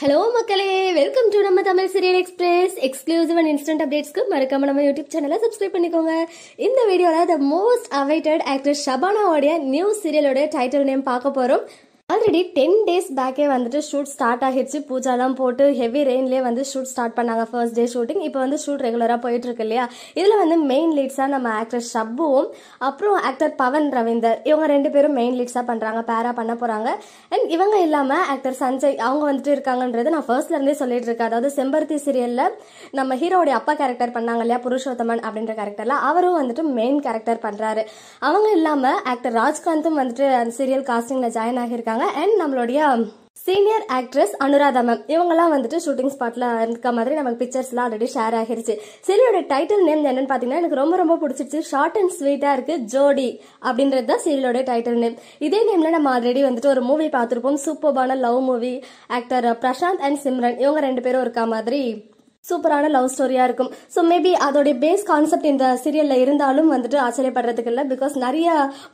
hello மக்களே welcome to நம்ம Tamil serial express exclusive and instant அப்டேட்ஸ்க்கு மறக்காம நம்ம யூடியூப் சேனலை சப்ஸ்கிரைப் பண்ணிக்கோங்க இந்த வீடியோவில் த மோஸ்ட் அவைட்டட் ஆக்டர் ஷபானாவோடைய நியூ சீரியலோட டைட்டில் நேம் பார்க்க போகிறோம் ஆல்ரெடி டென் டேஸ் பேக்கே வந்துட்டு ஷூட் ஸ்டார்ட் ஆகிடுச்சு பூஜாலாம் போட்டு ஹெவி ரெயின்லேயே வந்து ஷூட் ஸ்டார்ட் பண்ணாங்க ஃபர்ஸ்ட் டே ஷூட்டிங் இப்போ வந்து ஷூட் ரெகுலராக போயிட்டு இருக்கு இல்லையா இதில் வந்து மெயின் லீட்ஸாக நம்ம ஆக்டர் ஷப்புவும் அப்புறம் ஆக்டர் பவன் ரவீந்தர் இவங்க ரெண்டு பேரும் மெயின் லீட்ஸாக பண்ணுறாங்க பேரா பண்ண போகிறாங்க அண்ட் இவங்க இல்லாமல் ஆக்டர் சஞ்சய் அவங்க வந்துட்டு இருக்காங்கன்றது நான் ஃபர்ஸ்ட்லேருந்தே சொல்லிட்டு இருக்கேன் அதாவது செம்பருத்தி சீரியலில் நம்ம ஹீரோடைய அப்பா கேரக்டர் பண்ணாங்க இல்லையா புருஷோத்தமன் அப்படின்ற கேரக்டரில் அவரும் வந்துட்டு மெயின் கேரக்டர் பண்ணுறாரு அவங்க இல்லாமல் ஆக்டர் ராஜ்காந்தும் வந்துட்டு அந்த சீரியல் காஸ்டிங்கில் ஜாயின் ஆகியிருக்காங்க இருக்காங்க அண்ட் நம்மளுடைய சீனியர் ஆக்ட்ரஸ் அனுராதா மேம் இவங்கெல்லாம் வந்துட்டு ஷூட்டிங் ஸ்பாட்டில் இருக்க மாதிரி நமக்கு பிக்சர்ஸ்லாம் ஆல்ரெடி ஷேர் ஆகிருச்சு சீரியலோட டைட்டில் நேம் என்னன்னு பாத்தீங்கன்னா எனக்கு ரொம்ப ரொம்ப பிடிச்சிருச்சு ஷார்ட் அண்ட் ஸ்வீட்டாக இருக்குது ஜோடி அப்படின்றது தான் சீரியலோட டைட்டில் நேம் இதே நேம்ல நம்ம ஆல்ரெடி வந்துட்டு ஒரு மூவி பார்த்துருப்போம் சூப்பர்பான love movie actor Prashanth and Simran இவங்க ரெண்டு பேரும் இருக்க மாதிரி சூப்பரான லவ் ஸ்டோரியா இருக்கும் ஸோ மேபி அதோடைய பேஸ் கான்செப்ட் இந்த சீரியல்ல இருந்தாலும் வந்துட்டு ஆச்சரியப்படுறதுக்கு இல்லை பிகாஸ் நிறைய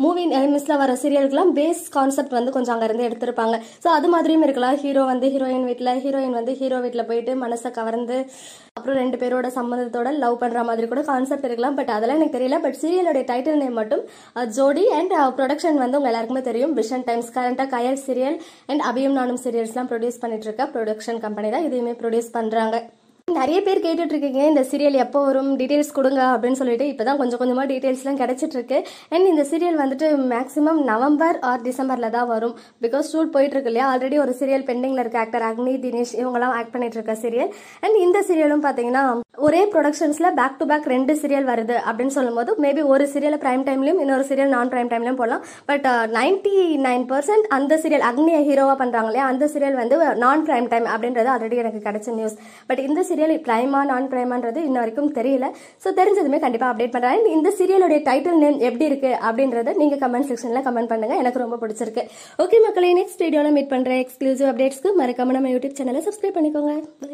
மூவி மிஸ்ல வர சீரியலுக்குலாம் பேஸ் கான்செப்ட் வந்து கொஞ்சம் அங்க இருந்து எடுத்திருப்பாங்க ஸோ அது மாதிரியும் இருக்கலாம் ஹீரோ வந்து ஹீரோயின் வீட்டில் ஹீரோயின் வந்து ஹீரோ வீட்டில் போயிட்டு மனசை கவர்ந்து அப்புறம் ரெண்டு பேரோட சம்மந்தத்தோட லவ் பண்ற மாதிரி கூட கான்செப்ட் இருக்கலாம் பட் அதெல்லாம் எனக்கு தெரியல பட் சீரியலோடைய டைட்டில் நேம் மட்டும் ஜோடி அண்ட் ப்ரொடக்ஷன் வந்து உங்க எல்லாருக்குமே தெரியும் விஷன் டைம்ஸ் கரண்டா கயல் சீரியல் அண்ட் அபியம் நானும் சீரியல்ஸ்லாம் ப்ரொடியூஸ் பண்ணிட்டு இருக்க ப்ரொடக்ஷன் கம்பெனி தான் இதையுமே ப்ரொடியூஸ் பண்றாங்க நிறைய பேர் கேட்டுட்டு இருக்கீங்க இந்த சீரியல் எப்போ வரும் டீட்டெயில்ஸ் கொடுங்க அப்படின்னு சொல்லிட்டு இப்போ தான் கொஞ்சம் கொஞ்சமாக டீட்டெயில்ஸ்லாம் கிடச்சிட்டு இருக்கு அண்ட் இந்த சீரியல் வந்துட்டு மேக்ஸிமம் நவம்பர் ஆர் டிசம்பரில் தான் வரும் பிகாஸ் ஷூட் போயிட்டு இருக்கு இல்லையா ஆல்ரெடி ஒரு சீரியல் பெண்டிங்கில் இருக்க ஆக்டர் அக்னி தினேஷ் இவங்கெல்லாம் ஆக்ட் பண்ணிட்டு இருக்க சீரியல் அண்ட் இந்த சீரியலும் பார்த்தீங்கன்னா ஒரே ப்ரொடக்ஷன்ஸில் பேக் டு பேக் ரெண்டு சீரியல் வருது அப்படின்னு சொல்லும்போது மேபி ஒரு சீரியல் ப்ரைம் டைம்லையும் இன்னொரு சீரியல் நான் ப்ரைம் டைம்லையும் போடலாம் பட் நைன்டி நைன் பர்சன்ட் அந்த சீரியல் அக்னியை ஹீரோவாக பண்ணுறாங்க இல்லையா அந்த சீரியல் வந்து நான் ப்ரைம் டைம் அப்படின்றது ஆல்ரெடி எனக்கு கிடைச்ச நியூஸ் பட் இந்த சீரியல் ப்ரைமா நான் ப்ரைமான்றது இன்ன வரைக்கும் தெரியல ஸோ தெரிஞ்சதுமே கண்டிப்பாக அப்டேட் பண்ணுறேன் இந்த சீரியலுடைய டைட்டில் நேம் எப்படி இருக்குது அப்படின்றத நீங்கள் கமெண்ட் செக்ஷனில் கமெண்ட் பண்ணுங்கள் எனக்கு ரொம்ப பிடிச்சிருக்கு ஓகே மக்களே நெக்ஸ்ட் வீடியோவில் மீட் பண்ணுற எக்ஸ்க்ளூசிவ் அப்டேட்ஸ்க்கு மறக்காம நம்ம யூடியூப் சேனலை சப்ஸ்கிரைப் பண்ணிக்கோங்க